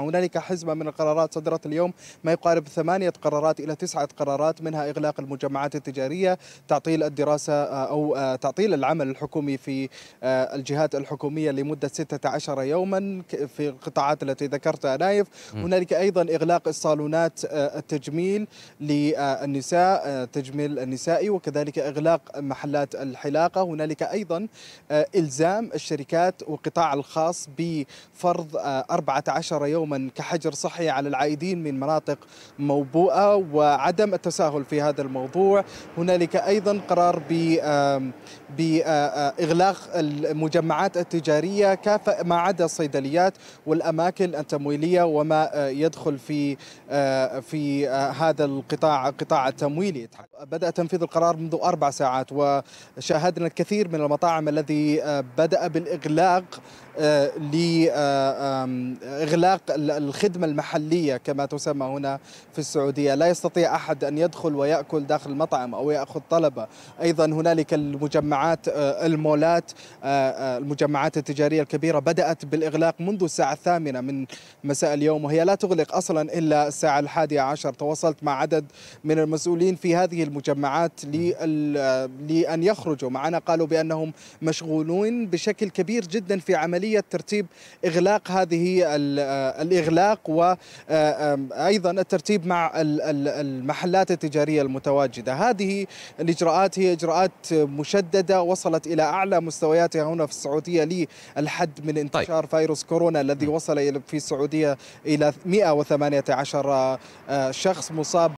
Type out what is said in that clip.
هنالك حزمة من القرارات صدرت اليوم ما يقارب ثمانية قرارات إلى تسعة قرارات منها إغلاق المجمعات التجارية تعطيل الدراسة آه، أو آه، تعطيل العمل الحكومي في آه، الجهات الحكومية لمدة 16 يوما في القطاعات التي ذكرتها نايف هنالك أيضا إغلاق الصالونات التجميل للنساء تجميل النسائي وكذلك إغلاق محلات الحلاقة هنالك أيضا إلزام الشركات والقطاع الخاص بفرض 14 يوم يوما كحجر صحي على العائدين من مناطق موبوءه وعدم التساهل في هذا الموضوع هنالك ايضا قرار ب باغلاق المجمعات التجاريه كافه ما عدا الصيدليات والاماكن التمويليه وما يدخل في في هذا القطاع قطاع التمويلي بدا تنفيذ القرار منذ اربع ساعات وشاهدنا الكثير من المطاعم الذي بدا بالاغلاق لاغلاق الخدمة المحلية كما تسمى هنا في السعودية لا يستطيع أحد أن يدخل ويأكل داخل المطعم أو يأخذ طلبة أيضا هنالك المجمعات آه، المولات آه، آه، المجمعات التجارية الكبيرة بدأت بالإغلاق منذ الساعة الثامنة من مساء اليوم وهي لا تغلق أصلا إلا الساعة الحادية عشر تواصلت مع عدد من المسؤولين في هذه المجمعات لأن يخرجوا معنا قالوا بأنهم مشغولون بشكل كبير جدا في عملية ترتيب إغلاق هذه الإغلاق وأيضا آه، الترتيب مع المحلات التجارية المتواجدة هذه الإجراءات هي إجراءات مشددة وصلت إلى أعلى مستوياتها هنا في السعودية للحد من طيب. انتشار طيب. فيروس كورونا الذي وصل في السعودية إلى 118 آه، شخص مصاب